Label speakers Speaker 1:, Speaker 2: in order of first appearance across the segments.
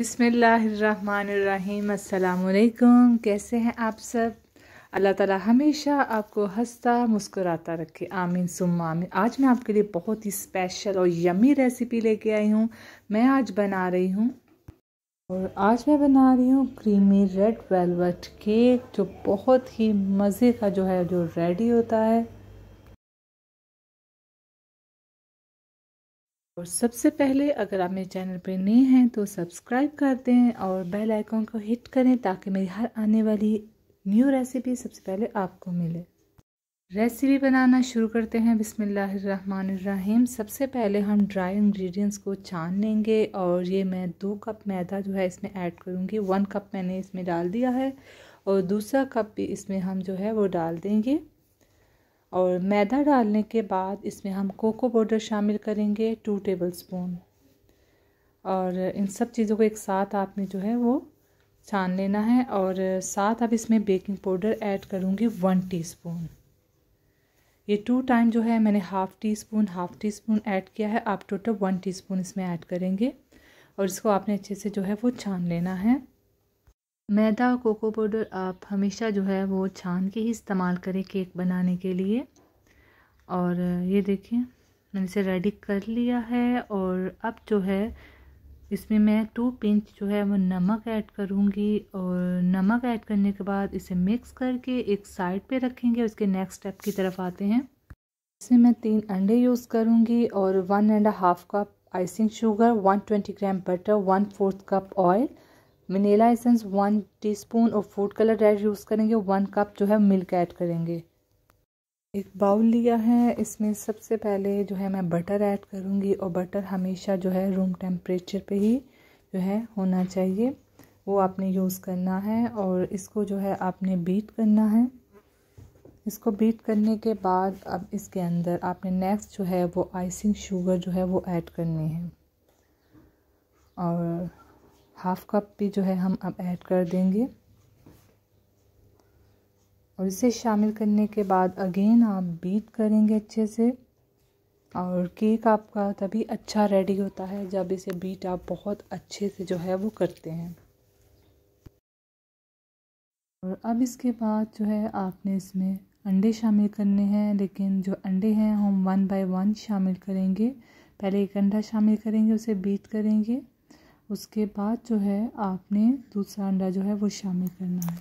Speaker 1: बिसमीम् अल्लाम कैसे हैं आप सब अल्लाह ताला हमेशा आपको हंसता मुस्कुराता रखे आमीन सुम्मा आमीन आज मैं आपके लिए बहुत ही स्पेशल और यमी रेसिपी लेके आई हूँ मैं आज बना रही हूँ और आज मैं बना रही हूँ क्रीमी रेड वेलवेट केक जो बहुत ही मज़े का जो है जो रेडी होता है और सबसे पहले अगर आप मेरे चैनल पर नए हैं तो सब्सक्राइब कर दें और बेल आइकॉन को हिट करें ताकि मेरी हर आने वाली न्यू रेसिपी सबसे पहले आपको मिले रेसिपी बनाना शुरू करते हैं बिसमीम सबसे पहले हम ड्राई इंग्रेडिएंट्स को छान लेंगे और ये मैं दो कप मैदा जो है इसमें ऐड करूँगी वन कप मैंने इसमें डाल दिया है और दूसरा कप भी इसमें हम जो है वो डाल देंगे और मैदा डालने के बाद इसमें हम कोको पाउडर शामिल करेंगे टू टेबल स्पून और इन सब चीज़ों को एक साथ आपने जो है वो छान लेना है और साथ अब इसमें बेकिंग पाउडर ऐड करूँगी वन टीस्पून ये टू टाइम जो है मैंने half teaspoon half teaspoon add किया है आप टोटल वन टी स्पून इसमें ऐड करेंगे और इसको आपने अच्छे से जो है वो छान लेना है मैदा और कोको पाउडर आप हमेशा जो है वो छान के ही इस्तेमाल करें केक बनाने के लिए और ये देखिए मैंने इसे रेडी कर लिया है और अब जो है इसमें मैं टू पिंच जो है वो नमक ऐड करूँगी और नमक ऐड करने के बाद इसे मिक्स करके एक साइड पे रखेंगे उसके नेक्स्ट स्टेप की तरफ आते हैं इसमें मैं तीन अंडे यूज़ करूँगी और one and half cup icing sugar one twenty gram butter one fourth cup oil vanilla essence one teaspoon और फूड कलर रेड यूज़ करेंगे वन कप जो है मिल्क ऐड करेंगे एक बाउल लिया है इसमें सबसे पहले जो है मैं बटर ऐड करूँगी और बटर हमेशा जो है रूम टेम्परेचर पे ही जो है होना चाहिए वो आपने यूज़ करना है और इसको जो है आपने बीट करना है इसको बीट करने के बाद अब इसके अंदर आपने नेक्स्ट जो है वो आइसिंग शुगर जो है वो ऐड करनी है और हाफ कप भी जो है हम अब ऐड कर देंगे और इसे शामिल करने के बाद अगेन आप बीट करेंगे अच्छे से और केक आपका तभी अच्छा रेडी होता है जब इसे बीट आप बहुत अच्छे से जो है वो करते हैं और अब इसके बाद जो है आपने इसमें अंडे शामिल करने हैं लेकिन जो अंडे हैं हम वन बाय वन शामिल करेंगे पहले एक अंडा शामिल करेंगे उसे बीट करेंगे उसके बाद जो है आपने दूसरा अंडा जो है वो शामिल करना है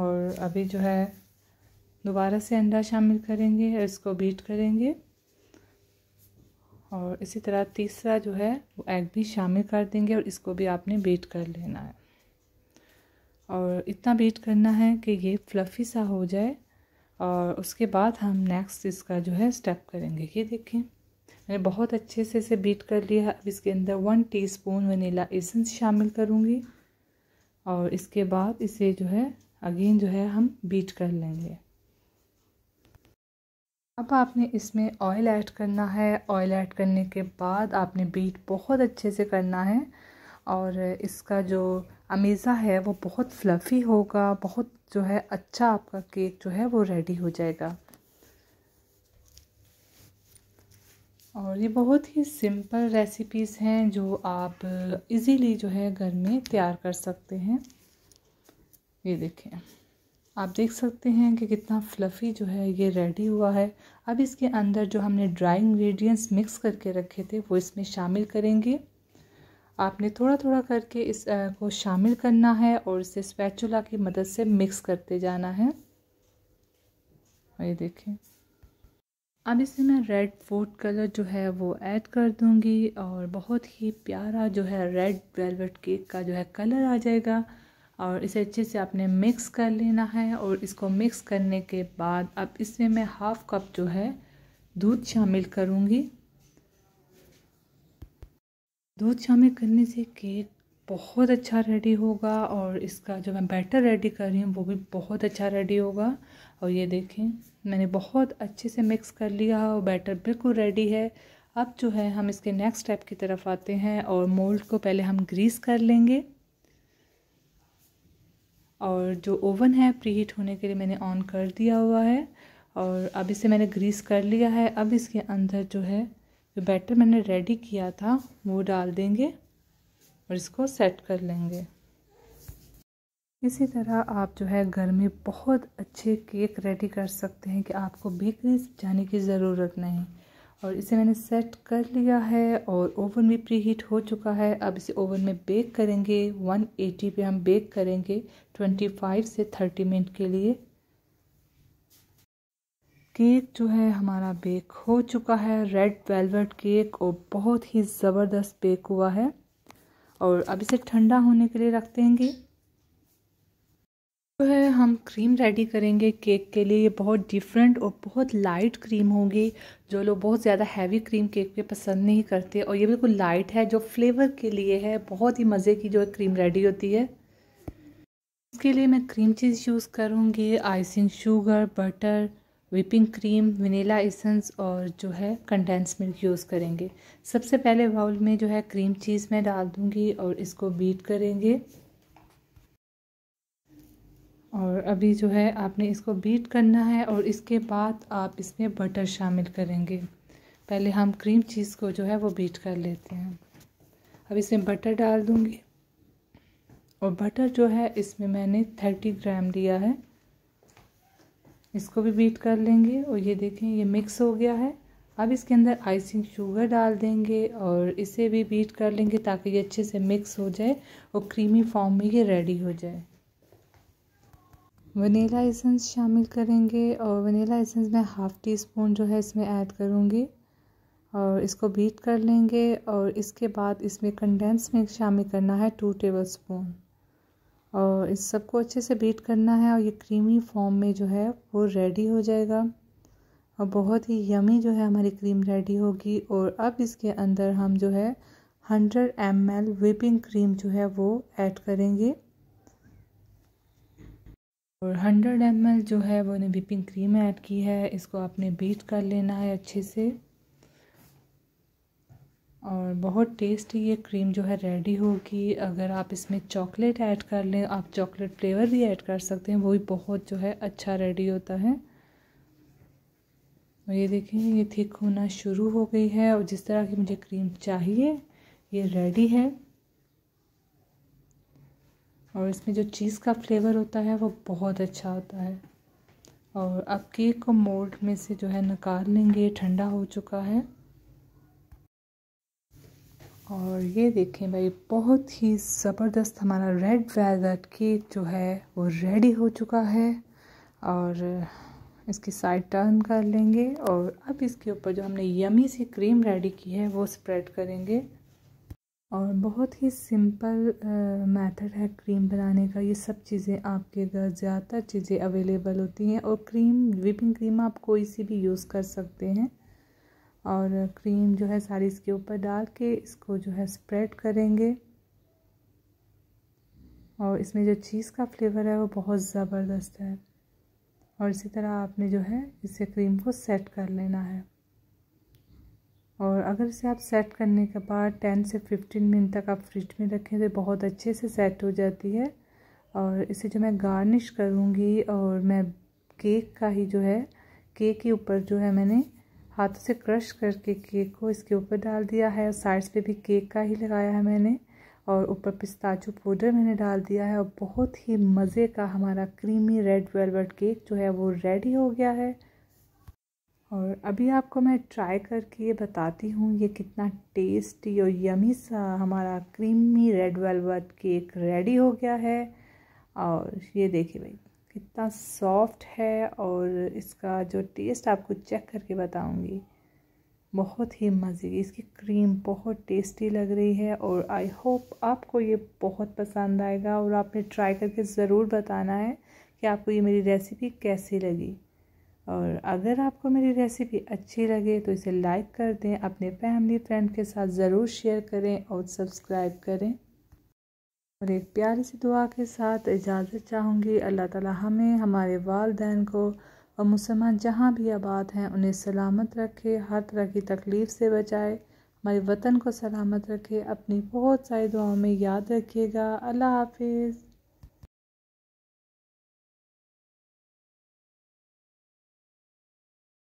Speaker 1: और अभी जो है दोबारा से अंडा शामिल करेंगे और इसको बीट करेंगे और इसी तरह तीसरा जो है वो एग भी शामिल कर देंगे और इसको भी आपने बीट कर लेना है और इतना बीट करना है कि ये फ्लफ़ी सा हो जाए और उसके बाद हम नेक्स्ट इसका जो है स्टेप करेंगे ये देखें मैंने बहुत अच्छे से इसे बीट कर लिया अब इसके अंदर वन टीस्पून वनीला एसेंस शामिल करूँगी और इसके बाद इसे जो है अगेन जो है हम बीट कर लेंगे अब आपने इसमें ऑयल ऐड करना है ऑयल ऐड करने के बाद आपने बीट बहुत अच्छे से करना है और इसका जो अमेज़ा है वो बहुत फ्लफ़ी होगा बहुत जो है अच्छा आपका केक जो है वो रेडी हो जाएगा और ये बहुत ही सिंपल रेसिपीज़ हैं जो आप इजीली जो है घर में तैयार कर सकते हैं ये देखें आप देख सकते हैं कि कितना फ्लफ़ी जो है ये रेडी हुआ है अब इसके अंदर जो हमने ड्राई इंग्रेडिएंट्स मिक्स करके रखे थे वो इसमें शामिल करेंगे आपने थोड़ा थोड़ा करके इस को शामिल करना है और इसे स्पैचुला की मदद से मिक्स करते जाना है ये देखें अब इसमें मैं रेड फूड कलर जो है वो ऐड कर दूंगी और बहुत ही प्यारा जो है रेड वेलवेट केक का जो है कलर आ जाएगा और इसे अच्छे से आपने मिक्स कर लेना है और इसको मिक्स करने के बाद अब इसमें मैं हाफ़ कप जो है दूध शामिल करूँगी दूध शामिल करने से केक बहुत अच्छा रेडी होगा और इसका जो मैं बैटर रेडी कर रही हूँ वो भी बहुत अच्छा रेडी होगा और ये देखें मैंने बहुत अच्छे से मिक्स कर लिया है और बैटर बिल्कुल रेडी है अब जो है हम इसके नेक्स्ट स्टेप की तरफ आते हैं और मोल्ड को पहले हम ग्रीस कर लेंगे और जो ओवन है प्री हीट होने के लिए मैंने ऑन कर दिया हुआ है और अब इसे मैंने ग्रीस कर लिया है अब इसके अंदर जो है जो बैटर मैंने रेडी किया था वो डाल देंगे और इसको सेट कर लेंगे इसी तरह आप जो है घर में बहुत अच्छे केक रेडी कर सकते हैं कि आपको बेकरी जाने की ज़रूरत नहीं और इसे मैंने सेट कर लिया है और ओवन भी प्री हीट हो चुका है अब इसे ओवन में बेक करेंगे 180 पे हम बेक करेंगे 25 से 30 मिनट के लिए केक जो है हमारा बेक हो चुका है रेड वेलवेट केक और बहुत ही ज़बरदस्त बेक हुआ है और अब इसे ठंडा होने के लिए रख देंगे जो है हम क्रीम रेडी करेंगे केक के लिए ये बहुत डिफरेंट और बहुत लाइट क्रीम होगी जो लोग बहुत ज़्यादा हैवी क्रीम केक पे पसंद नहीं करते और ये बिल्कुल लाइट है जो फ्लेवर के लिए है बहुत ही मज़े की जो क्रीम रेडी होती है इसके लिए मैं क्रीम चीज़ यूज़ करूँगी icing sugar butter whipping cream vanilla essence और जो है कंडेंस मिल्क यूज़ करेंगे सबसे पहले बाउल में जो है क्रीम चीज़ मैं डाल दूँगी और इसको बीट करेंगे और अभी जो है आपने इसको बीट करना है और इसके बाद आप इसमें बटर शामिल करेंगे पहले हम क्रीम चीज़ को जो है वो बीट कर लेते हैं अब इसमें बटर डाल दूँगी और बटर जो है इसमें मैंने थर्टी ग्राम लिया है इसको भी बीट कर लेंगे और ये देखें ये मिक्स हो गया है अब इसके अंदर आइसिंग शुगर डाल देंगे और इसे भी बीट कर लेंगे ताकि ये अच्छे से मिक्स हो जाए और क्रीमी फॉर्म में ये रेडी हो जाए वनीला एसेंस शामिल करेंगे और वनीला एसेंस मैं हाफ़ टी स्पून जो है इसमें ऐड करूँगी और इसको बीट कर लेंगे और इसके बाद इसमें कंडेंस मिल्क शामिल करना है टू टेबल स्पून इस सबको अच्छे से बीट करना है और ये क्रीमी फॉर्म में जो है वो रेडी हो जाएगा और बहुत ही यमी जो है हमारी क्रीम रेडी होगी और अब इसके अंदर हम जो है 100 एम एल विपिंग क्रीम जो है वो ऐड करेंगे और 100 एम जो है वो ने विपिंग क्रीम ऐड की है इसको आपने बीट कर लेना है अच्छे से और बहुत टेस्टी ये क्रीम जो है रेडी होगी अगर आप इसमें चॉकलेट ऐड कर लें आप चॉकलेट फ्लेवर भी ऐड कर सकते हैं वो भी बहुत जो है अच्छा रेडी होता है और ये देखिए ये थिक होना शुरू हो गई है और जिस तरह की मुझे क्रीम चाहिए ये रेडी है और इसमें जो चीज़ का फ्लेवर होता है वो बहुत अच्छा होता है और अब केक को मोल्ड में से जो है निकाल लेंगे ठंडा हो चुका है और ये देखें भाई बहुत ही ज़बरदस्त हमारा रेड वेलवेट केक जो है वो रेडी हो चुका है और इसकी साइड टर्न कर लेंगे और अब इसके ऊपर जो हमने यमी सी क्रीम रेडी की है वो स्प्रेड करेंगे और बहुत ही सिंपल मेथड है क्रीम बनाने का ये सब चीज़ें आपके घर ज़्यादातर चीज़ें अवेलेबल होती हैं और क्रीम व्हिपिंग क्रीम आप कोई सी भी यूज़ कर सकते हैं और क्रीम जो है सारी इसके ऊपर डाल के इसको जो है स्प्रेड करेंगे और इसमें जो चीज़ का फ्लेवर है वो बहुत ज़बरदस्त है और इसी तरह आपने जो है इसे क्रीम को सेट कर लेना है और अगर इसे आप सेट करने के बाद टेन से फिफ्टीन मिनट तक आप फ्रिज में रखें तो बहुत अच्छे से सेट हो जाती है और इसे जो मैं गार्निश करूँगी और मैं केक का ही जो है केक के ऊपर जो है मैंने हाथों से क्रश करके केक को इसके ऊपर डाल दिया है और साइड्स पे भी केक का ही लगाया है मैंने और ऊपर पिस्ताचू पाउडर मैंने डाल दिया है और बहुत ही मज़े का हमारा क्रीमी रेड वेलवेट केक जो है वो रेडी हो गया है और अभी आपको मैं ट्राई करके ये बताती हूँ ये कितना टेस्टी और यमी सा हमारा creamy red velvet cake ready हो गया है और ये देखिए भाई कितना सॉफ्ट है और इसका जो टेस्ट आपको चेक करके बताऊंगी बहुत ही मज़े की इसकी क्रीम बहुत टेस्टी लग रही है और आई होप आपको ये बहुत पसंद आएगा और आपने ट्राई करके ज़रूर बताना है कि आपको ये मेरी रेसिपी कैसी लगी और अगर आपको मेरी रेसिपी अच्छी लगे तो इसे लाइक कर दें अपने फैमिली फ्रेंड के साथ ज़रूर शेयर करें और सब्सक्राइब करें और एक प्यारी सी दुआ के साथ इजाज़त चाहूँगी अल्लाह ताला हमें हमारे वालदेन को और मुसलमान जहाँ भी आबाद हैं उन्हें सलामत रखे हर तरह की तकलीफ़ से बचाए हमारे वतन को सलामत रखे अपनी बहुत सारी दुआओं में याद रखिएगा अल्लाह हाफिज़